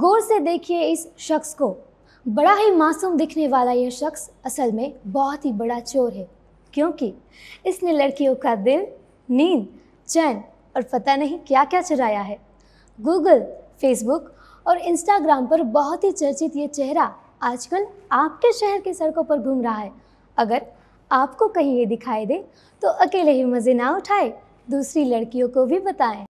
गौर से देखिए इस शख्स को बड़ा ही मासूम दिखने वाला यह शख्स असल में बहुत ही बड़ा चोर है क्योंकि इसने लड़कियों का दिल नींद चैन और पता नहीं क्या क्या चुराया है गूगल फेसबुक और इंस्टाग्राम पर बहुत ही चर्चित ये चेहरा आजकल आपके शहर की सड़कों पर घूम रहा है अगर आपको कहीं ये दिखाई दे तो अकेले ही मज़े ना उठाए दूसरी लड़कियों को भी बताएं